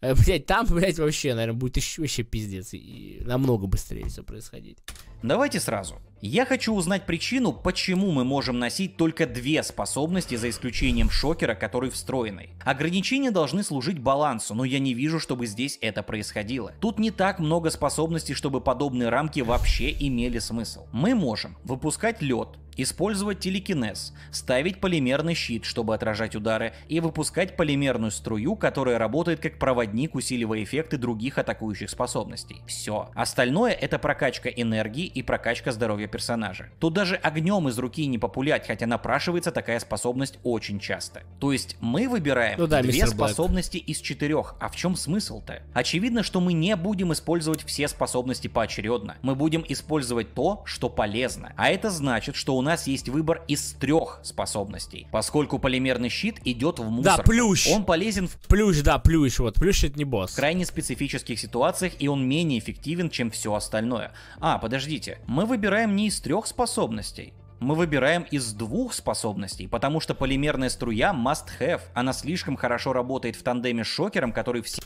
Э, блять, там, блять, вообще, наверное, будет еще вообще пиздец. И намного быстрее все происходить. Давайте сразу. Я хочу узнать причину, почему мы можем носить только две способности, за исключением шокера, который встроенный. Ограничения должны служить балансу, но я не вижу, чтобы здесь это происходило. Тут не так много способностей, чтобы подобные рамки вообще имели смысл. Мы можем выпускать лед, использовать телекинез, ставить полимерный щит, чтобы отражать удары, и выпускать полимерную струю, которая работает как проводник проводник, усиливая эффекты других атакующих способностей. Все. Остальное это прокачка энергии и прокачка здоровья персонажа. Тут даже огнем из руки не популять, хотя напрашивается такая способность очень часто. То есть мы выбираем ну да, две способности из четырех. А в чем смысл-то? Очевидно, что мы не будем использовать все способности поочередно. Мы будем использовать то, что полезно. А это значит, что у нас есть выбор из трех способностей. Поскольку полимерный щит идет в мусор. Да, плющ. Он полезен в... Плющ, да, плющ. Вот, плющ пушит не босс. В крайне специфических ситуациях и он менее эффективен, чем все остальное. А, подождите, мы выбираем не из трех способностей мы выбираем из двух способностей, потому что полимерная струя must have. Она слишком хорошо работает в тандеме с шокером, который все...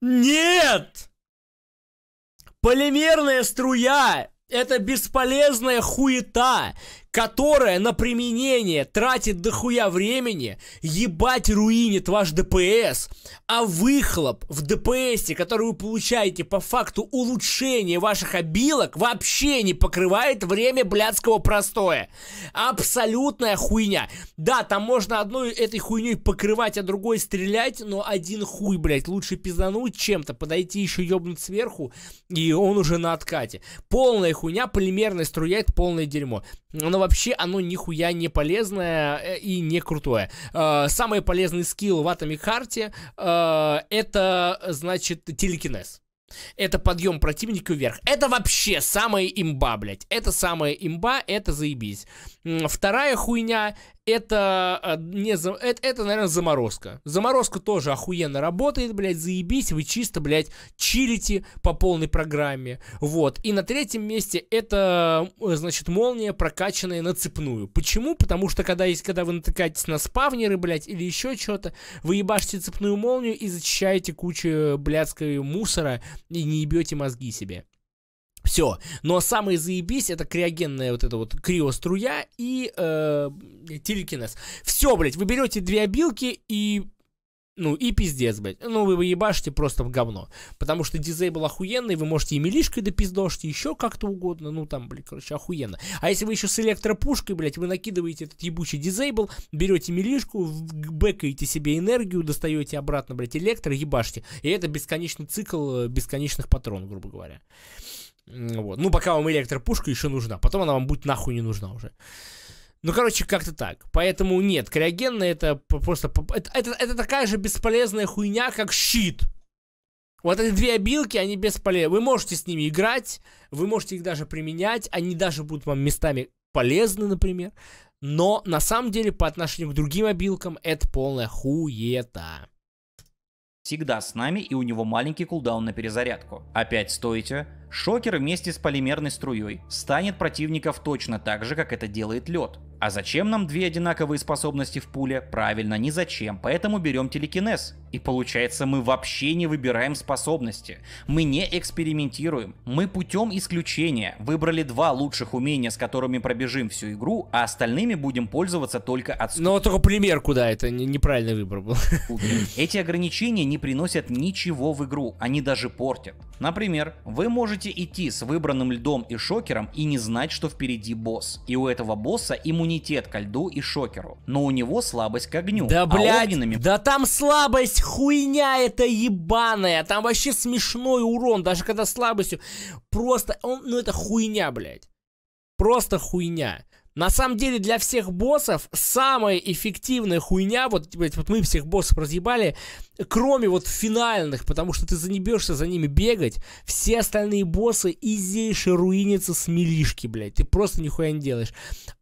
Нет! Полимерная струя! Это бесполезная хуета, которая на применение тратит дохуя времени, ебать руинит ваш ДПС, а выхлоп в ДПС, который вы получаете по факту улучшения ваших обилок, вообще не покрывает время блядского простоя. Абсолютная хуйня. Да, там можно одной этой хуйней покрывать, а другой стрелять, но один хуй, блядь, лучше пиздануть чем-то, подойти еще ебнуть сверху, и он уже на откате. Полная хуйня, полимерная струя, это полное дерьмо. Но ну, вообще оно нихуя не полезное э, и не крутое. Э, самый полезный скилл в Atomic Heart э, это, значит, телекинез. Это подъем противника вверх. Это вообще самая имба, блядь. Это самая имба, это заебись. Вторая хуйня, это, а, не, за, это, это, наверное, заморозка. Заморозка тоже охуенно работает, блядь, заебись, вы чисто, блядь, чилите по полной программе. Вот. И на третьем месте это, э, значит, молния, прокачанная на цепную. Почему? Потому что когда, есть, когда вы натыкаетесь на спавнеры, блядь, или еще что-то, вы ебашите цепную молнию и зачищаете кучу э, блядского мусора и не ебете мозги себе. Все. Но самые заебись это криогенная вот эта вот криоструя и э, телекинез. Все, блядь, вы берете две обилки и ну и пиздец, блядь. Ну вы ебашите просто в говно. Потому что дизейбл охуенный, вы можете и милишкой допиздошить, еще как-то угодно. Ну там, блядь, короче, охуенно. А если вы еще с электропушкой, блядь, вы накидываете этот ебучий дизейбл, берете милишку, бэкаете себе энергию, достаете обратно, блядь, электро, ебашьте. И это бесконечный цикл э, бесконечных патронов, грубо говоря. Вот. Ну, пока вам электропушка еще нужна. Потом она вам будет нахуй не нужна уже. Ну, короче, как-то так. Поэтому нет, криогенная это просто... Это, это, это такая же бесполезная хуйня, как щит. Вот эти две обилки, они бесполезны. Вы можете с ними играть, вы можете их даже применять, они даже будут вам местами полезны, например. Но на самом деле по отношению к другим обилкам это полная хуета. Всегда с нами, и у него маленький кулдаун на перезарядку. Опять стоите Шокер вместе с полимерной струей станет противников точно так же, как это делает лед. А зачем нам две одинаковые способности в пуле? Правильно, не зачем, поэтому берем телекинез. И получается, мы вообще не выбираем способности. Мы не экспериментируем. Мы путем исключения выбрали два лучших умения, с которыми пробежим всю игру, а остальными будем пользоваться только от... Ну, только пример куда это, неправильный выбор был. Эти ограничения не приносят ничего в игру, они даже портят. Например, вы можете можете идти с выбранным льдом и шокером и не знать, что впереди босс. И у этого босса иммунитет ко льду и шокеру. Но у него слабость к огню. Да а блядь, огненными... да там слабость хуйня это ебаная. Там вообще смешной урон, даже когда слабостью. Просто, он, ну это хуйня, блядь. Просто хуйня. На самом деле для всех боссов самая эффективная хуйня, вот, вот мы всех боссов разъебали, кроме вот финальных, потому что ты занебешься за ними бегать, все остальные боссы изейше руинятся с милишки, блядь. Ты просто нихуя не делаешь.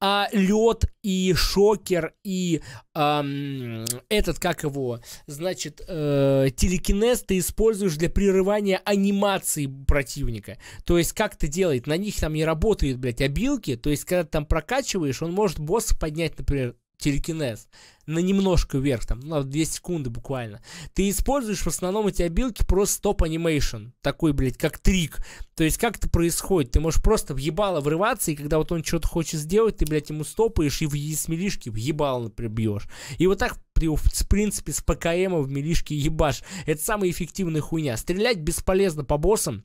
А лед и шокер и эм, этот, как его, значит, э, телекинез ты используешь для прерывания анимации противника. То есть как ты делаешь? На них там не работают, блядь, обилки. То есть когда ты там прокачиваешь, он может босса поднять, например, телекинез на немножко вверх, там, на 2 секунды буквально. Ты используешь в основном эти обилки просто стоп-анимейшн, такой, блядь, как трик. То есть как это происходит? Ты можешь просто в ебало врываться, и когда вот он что-то хочет сделать, ты, блядь, ему стопаешь и в милишки в ебало прибьешь. И вот так ты, в принципе, с ПКМа в милишки ебашь. Это самая эффективная хуйня. Стрелять бесполезно по боссам,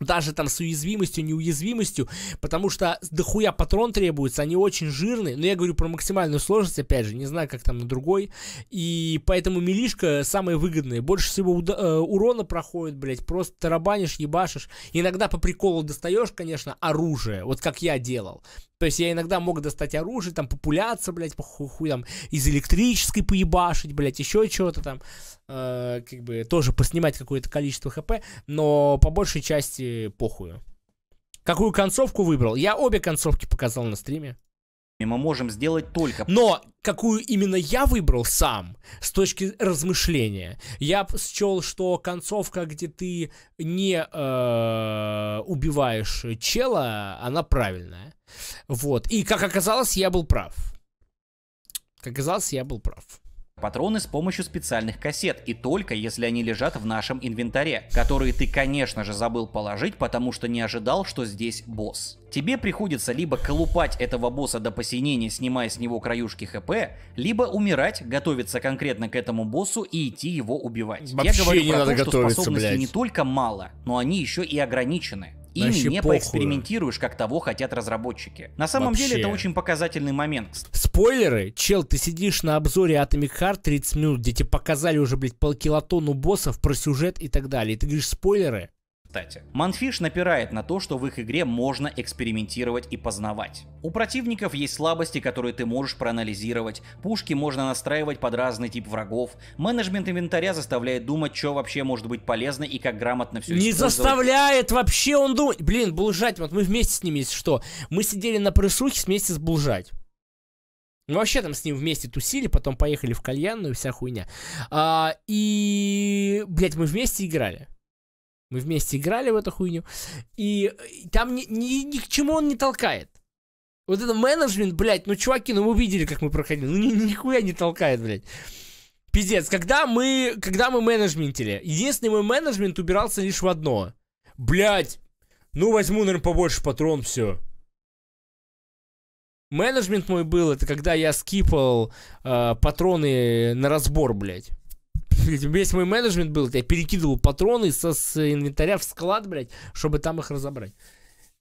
даже там с уязвимостью, неуязвимостью, потому что дохуя патрон требуется, они очень жирные, но я говорю про максимальную сложность, опять же, не знаю, как там на другой, и поэтому милишка самая выгодная, больше всего э, урона проходит, блять, просто тарабанишь, ебашишь, иногда по приколу достаешь, конечно, оружие, вот как я делал, то есть я иногда мог достать оружие, там, популяться, блядь, похуй там, из электрической поебашить, блядь, еще чего-то там, э, как бы, тоже поснимать какое-то количество хп, но по большей части похую. Какую концовку выбрал? Я обе концовки показал на стриме мы можем сделать только... Но какую именно я выбрал сам, с точки размышления, я счел, что концовка, где ты не э, убиваешь чела, она правильная. Вот. И, как оказалось, я был прав. Как оказалось, я был прав. Патроны с помощью специальных кассет, и только если они лежат в нашем инвентаре, которые ты, конечно же, забыл положить, потому что не ожидал, что здесь босс. Тебе приходится либо колупать этого босса до посинения, снимая с него краюшки хп, либо умирать, готовиться конкретно к этому боссу и идти его убивать. Вообще Я говорю не про надо то, что способностей блядь. не только мало, но они еще и ограничены ими Вообще не похуй. поэкспериментируешь, как того хотят разработчики. На самом Вообще. деле это очень показательный момент. Спойлеры? Чел, ты сидишь на обзоре Atomic Heart 30 минут, где тебе показали уже, блядь, полкилотонну боссов про сюжет и так далее. И ты говоришь спойлеры? кстати. Манфиш напирает на то, что в их игре можно экспериментировать и познавать. У противников есть слабости, которые ты можешь проанализировать, пушки можно настраивать под разный тип врагов, менеджмент инвентаря заставляет думать, что вообще может быть полезно и как грамотно все Не заставляет вообще он думать. Блин, Булжать, вот мы вместе с ними, если что, мы сидели на прыжухе вместе с Булжать. Ну, вообще там с ним вместе тусили, потом поехали в кальянную, вся хуйня. А, и, блядь, мы вместе играли. Мы вместе играли в эту хуйню. И там ни, ни, ни к чему он не толкает. Вот это менеджмент, блядь, ну, чуваки, ну, вы видели, как мы проходили. Ну, ни, нихуя не толкает, блядь. Пиздец, когда мы, когда мы менеджментили, единственный мой менеджмент убирался лишь в одно. Блядь, ну, возьму, наверное, побольше патрон, все. Менеджмент мой был, это когда я скипал э, патроны на разбор, блядь весь мой менеджмент был, я перекидывал патроны со, с инвентаря в склад, блядь, чтобы там их разобрать.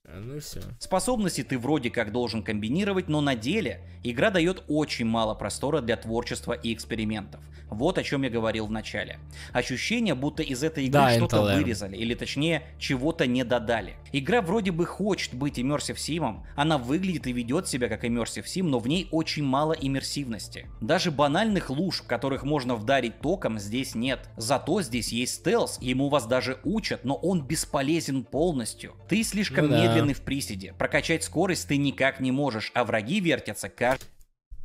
А, ну все. Способности ты вроде как должен комбинировать, но на деле игра дает очень мало простора для творчества и экспериментов. Вот о чем я говорил в начале. Ощущение, будто из этой игры да, что-то вырезали, или точнее, чего-то не додали. Игра вроде бы хочет быть Immersive Sim, она выглядит и ведет себя как Immersive Sim, но в ней очень мало иммерсивности. Даже банальных луж, которых можно вдарить током, здесь нет. Зато здесь есть стелс, ему вас даже учат, но он бесполезен полностью. Ты слишком ну, да. медленный в приседе, прокачать скорость ты никак не можешь, а враги вертятся каждый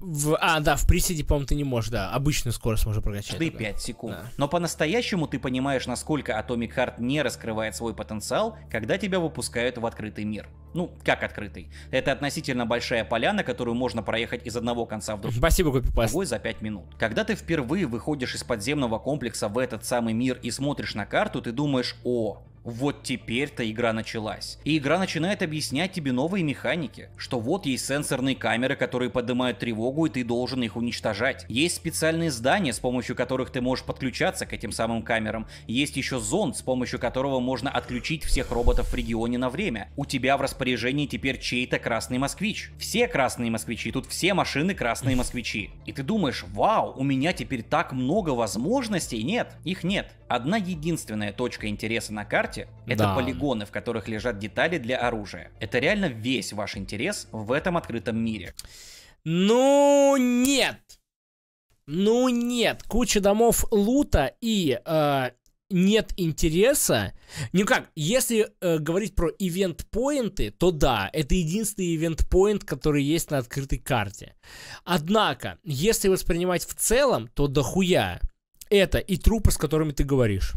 в, а, да, в приседе, по-моему, ты не можешь, да, обычную скорость можно прокачать. Ты 5 секунд. Да. Но по-настоящему ты понимаешь, насколько Atomic Heart не раскрывает свой потенциал, когда тебя выпускают в открытый мир. Ну, как открытый? Это относительно большая поляна, которую можно проехать из одного конца в другой. Спасибо, Копипаст. за 5 минут. Когда ты впервые выходишь из подземного комплекса в этот самый мир и смотришь на карту, ты думаешь, о, вот теперь-то игра началась. И игра начинает объяснять тебе новые механики, что вот есть сенсорные камеры, которые поднимают тревогу, и ты должен их уничтожать. Есть специальные здания, с помощью которых ты можешь подключаться к этим самым камерам. Есть еще зонд, с помощью которого можно отключить всех роботов в регионе на время. У тебя в распоряжении теперь чей-то красный москвич. Все красные москвичи, тут все машины красные москвичи. И ты думаешь, вау, у меня теперь так много возможностей. Нет, их нет. Одна единственная точка интереса на карте карте. Это да. полигоны, в которых лежат детали для оружия. Это реально весь ваш интерес в этом открытом мире. Ну нет. Ну нет, куча домов лута и э, нет интереса. Ну как, если э, говорить про ивент-поинты, то да, это единственный ивент-поинт, который есть на открытой карте. Однако, если воспринимать в целом, то дохуя. Это и трупы, с которыми ты говоришь.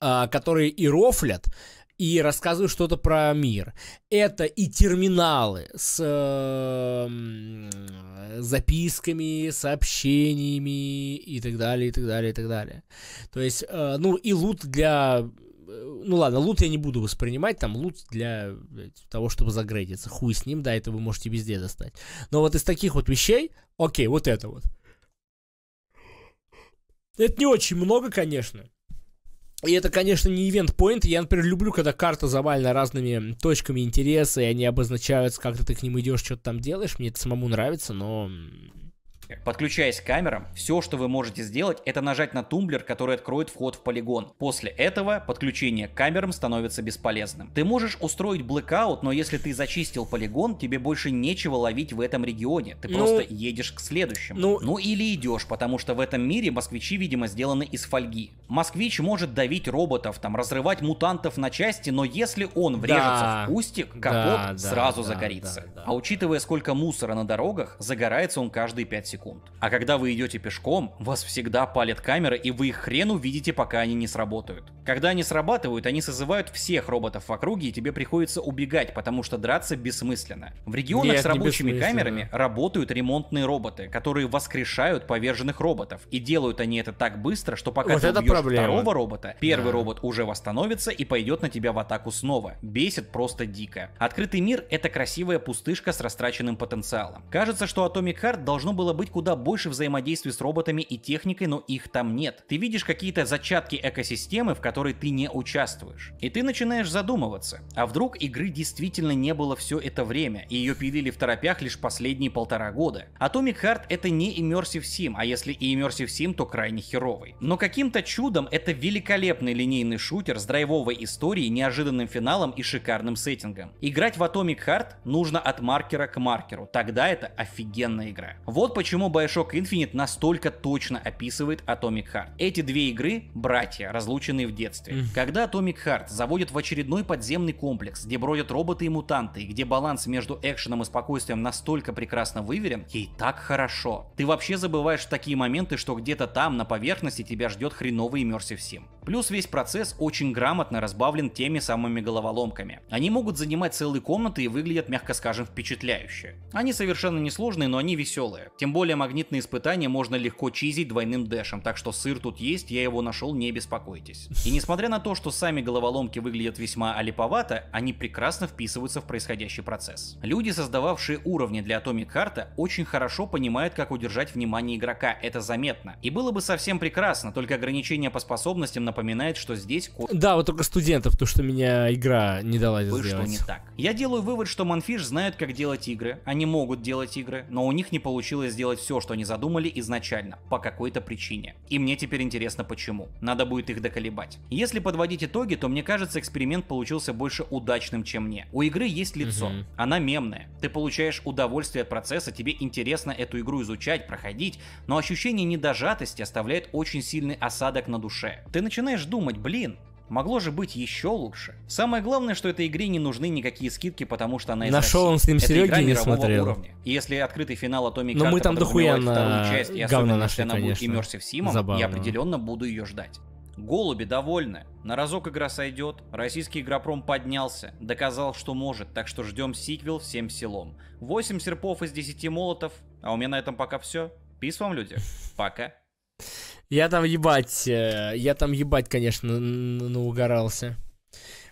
А, которые и рофлят, и рассказывают что-то про мир. Это и терминалы с э, записками, сообщениями и так далее, и так далее, и так далее. То есть, э, ну и лут для... Э, ну ладно, лут я не буду воспринимать, там лут для того, чтобы загрейдиться. Хуй с ним, да, это вы можете везде достать. Но вот из таких вот вещей, окей, вот это вот. Это не очень много, конечно. И это, конечно, не event point. Я, например, люблю, когда карта завалена разными точками интереса, и они обозначаются, как-то ты к ним идешь, что-то там делаешь. Мне это самому нравится, но выпуске. Подключаясь к камерам, все, что вы можете сделать, это нажать на тумблер, который откроет вход в полигон. После этого подключение к камерам становится бесполезным. Ты можешь устроить блэкаут, но если ты зачистил полигон, тебе больше нечего ловить в этом регионе. Ты ну, просто едешь к следующему. Ну, ну или идешь, потому что в этом мире москвичи, видимо, сделаны из фольги. Москвич может давить роботов, там, разрывать мутантов на части, но если он врежется да, в кустик, капот да, сразу да, загорится. Да, да. А учитывая, сколько мусора на дорогах, загорается он каждые 5 секунд секунд. А когда вы идете пешком, вас всегда палят камеры, и вы их хрен увидите, пока они не сработают. Когда они срабатывают, они созывают всех роботов в округе, и тебе приходится убегать, потому что драться бессмысленно. В регионах Нет, с рабочими камерами работают ремонтные роботы, которые воскрешают поверженных роботов. И делают они это так быстро, что пока вот ты убьешь проблема. второго робота, первый да. робот уже восстановится и пойдет на тебя в атаку снова. Бесит просто дико. Открытый мир — это красивая пустышка с растраченным потенциалом. Кажется, что Atomic Heart должно было быть быть куда больше взаимодействий с роботами и техникой, но их там нет. Ты видишь какие-то зачатки экосистемы, в которой ты не участвуешь. И ты начинаешь задумываться, а вдруг игры действительно не было все это время, и ее пилили в торопях лишь последние полтора года. Atomic Heart это не Immersive Sim, а если и Immersive Sim, то крайне херовый. Но каким-то чудом это великолепный линейный шутер с драйвовой историей, неожиданным финалом и шикарным сеттингом. Играть в Atomic Heart нужно от маркера к маркеру, тогда это офигенная игра. Вот почему почему Bioshock Infinite настолько точно описывает Atomic Heart. Эти две игры — братья, разлученные в детстве. Когда Atomic Heart заводит в очередной подземный комплекс, где бродят роботы и мутанты, и где баланс между экшеном и спокойствием настолько прекрасно выверен, ей так хорошо. Ты вообще забываешь в такие моменты, что где-то там, на поверхности, тебя ждет хреновый Immersive Sim. Плюс весь процесс очень грамотно разбавлен теми самыми головоломками. Они могут занимать целые комнаты и выглядят, мягко скажем, впечатляюще. Они совершенно несложные, но они веселые. Тем более более магнитные испытания можно легко чизить двойным дэшем, так что сыр тут есть, я его нашел, не беспокойтесь. И несмотря на то, что сами головоломки выглядят весьма алиповато, они прекрасно вписываются в происходящий процесс. Люди, создававшие уровни для Atomic Heart, очень хорошо понимают, как удержать внимание игрока, это заметно. И было бы совсем прекрасно, только ограничение по способностям напоминает, что здесь... Да, вот только студентов, то, что меня игра не дала сделать. Что не так. Я делаю вывод, что Манфиш знают, как делать игры, они могут делать игры, но у них не получилось сделать делать все, что они задумали изначально, по какой-то причине. И мне теперь интересно почему. Надо будет их доколебать. Если подводить итоги, то мне кажется, эксперимент получился больше удачным, чем мне. У игры есть лицо, угу. она мемная. Ты получаешь удовольствие от процесса, тебе интересно эту игру изучать, проходить, но ощущение недожатости оставляет очень сильный осадок на душе. Ты начинаешь думать, блин, Могло же быть еще лучше. Самое главное, что этой игре не нужны никакие скидки, потому что она из На шоу он с ним Сереги не смотрел. Уровня. если открытый финал Atomic Но ну, мы там дохуя на... вторую часть, и особенно нашли, если она конечно. будет Immersive Симом, я определенно буду ее ждать. Голуби довольны. На разок игра сойдет, российский игропром поднялся, доказал, что может, так что ждем сиквел всем селом. 8 серпов из 10 молотов, а у меня на этом пока все. Пис вам, люди. Пока. Я там ебать, э, я там ебать, конечно, наугорался.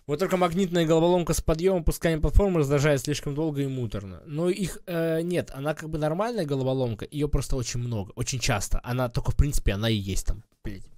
Вот только магнитная головоломка с подъемом, пусканием платформы раздражает слишком долго и муторно. Но их э, нет, она как бы нормальная головоломка, ее просто очень много, очень часто. Она только, в принципе, она и есть там, блядь.